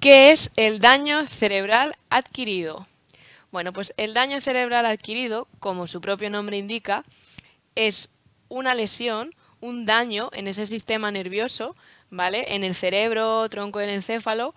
¿Qué es el daño cerebral adquirido? Bueno, pues el daño cerebral adquirido, como su propio nombre indica, es una lesión, un daño en ese sistema nervioso, ¿vale? En el cerebro, tronco del encéfalo,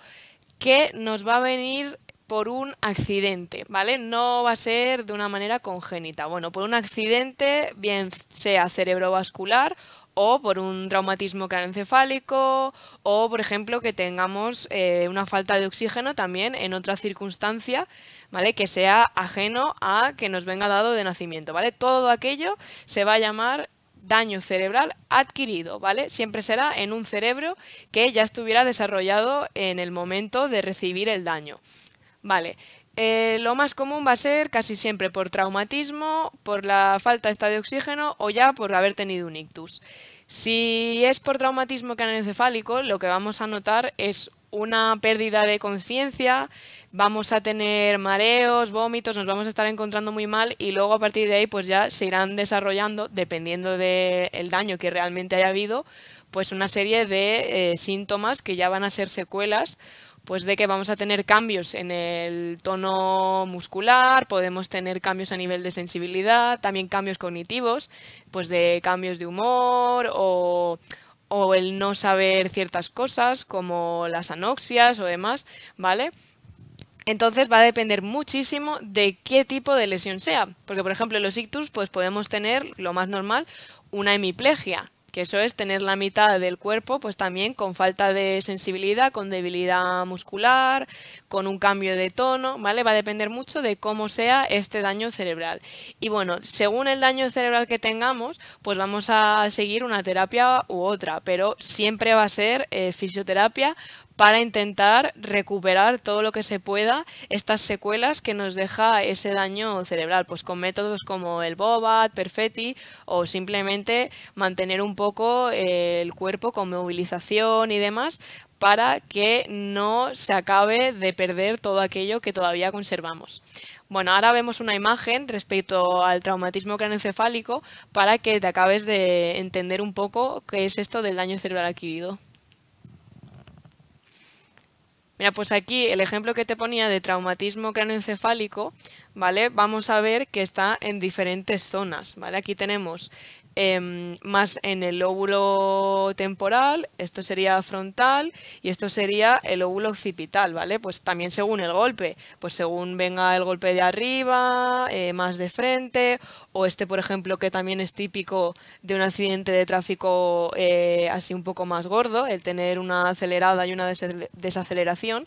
que nos va a venir por un accidente, ¿vale? No va a ser de una manera congénita. Bueno, por un accidente, bien sea cerebrovascular o por un traumatismo craneoencefálico o, por ejemplo, que tengamos eh, una falta de oxígeno también en otra circunstancia, ¿vale? Que sea ajeno a que nos venga dado de nacimiento, ¿vale? Todo aquello se va a llamar daño cerebral adquirido, ¿vale? Siempre será en un cerebro que ya estuviera desarrollado en el momento de recibir el daño. Vale, eh, lo más común va a ser casi siempre por traumatismo, por la falta de oxígeno o ya por haber tenido un ictus. Si es por traumatismo craneoencefálico, lo que vamos a notar es una pérdida de conciencia, vamos a tener mareos, vómitos, nos vamos a estar encontrando muy mal y luego a partir de ahí pues ya se irán desarrollando, dependiendo del daño que realmente haya habido, pues una serie de eh, síntomas que ya van a ser secuelas pues de que vamos a tener cambios en el tono muscular, podemos tener cambios a nivel de sensibilidad, también cambios cognitivos, pues de cambios de humor o, el no saber ciertas cosas como las anoxias o demás, ¿vale? Entonces va a depender muchísimo de qué tipo de lesión sea, porque por ejemplo en los ictus pues podemos tener lo más normal una hemiplegia, que eso es tener la mitad del cuerpo pues también con falta de sensibilidad, con debilidad muscular, con un cambio de tono, ¿vale? Va a depender mucho de cómo sea este daño cerebral. Y bueno, según el daño cerebral que tengamos, pues vamos a seguir una terapia u otra, pero siempre va a ser eh, fisioterapia para intentar recuperar todo lo que se pueda estas secuelas que nos deja ese daño cerebral, pues con métodos como el BOBAT, Perfetti o simplemente mantener un poco eh, el cuerpo con movilización y demás para que no se acabe de perder todo aquello que todavía conservamos. Bueno, ahora vemos una imagen respecto al traumatismo craneoencefálico para que te acabes de entender un poco qué es esto del daño cerebral adquirido. Mira, pues aquí el ejemplo que te ponía de traumatismo cráneoencefálico, ¿vale? Vamos a ver que está en diferentes zonas, ¿vale? Aquí tenemos em, más en el lóbulo temporal, esto sería frontal y esto sería el lóbulo occipital, ¿vale? Pues también según el golpe, pues según venga el golpe de arriba, eh, más de frente, o este, por ejemplo, que también es típico de un accidente de tráfico eh, así un poco más gordo, el tener una acelerada y una desaceleración.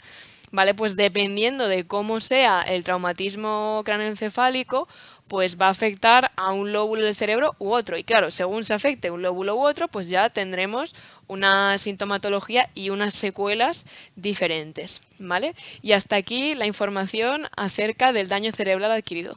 ¿vale? Pues dependiendo de cómo sea el traumatismo cráneoencefálico, pues va a afectar a un lóbulo del cerebro u otro. Y claro, según se afecte un lóbulo u otro, pues ya tendremos una sintomatología y unas secuelas diferentes, ¿vale? Y hasta aquí la información acerca del daño cerebral adquirido.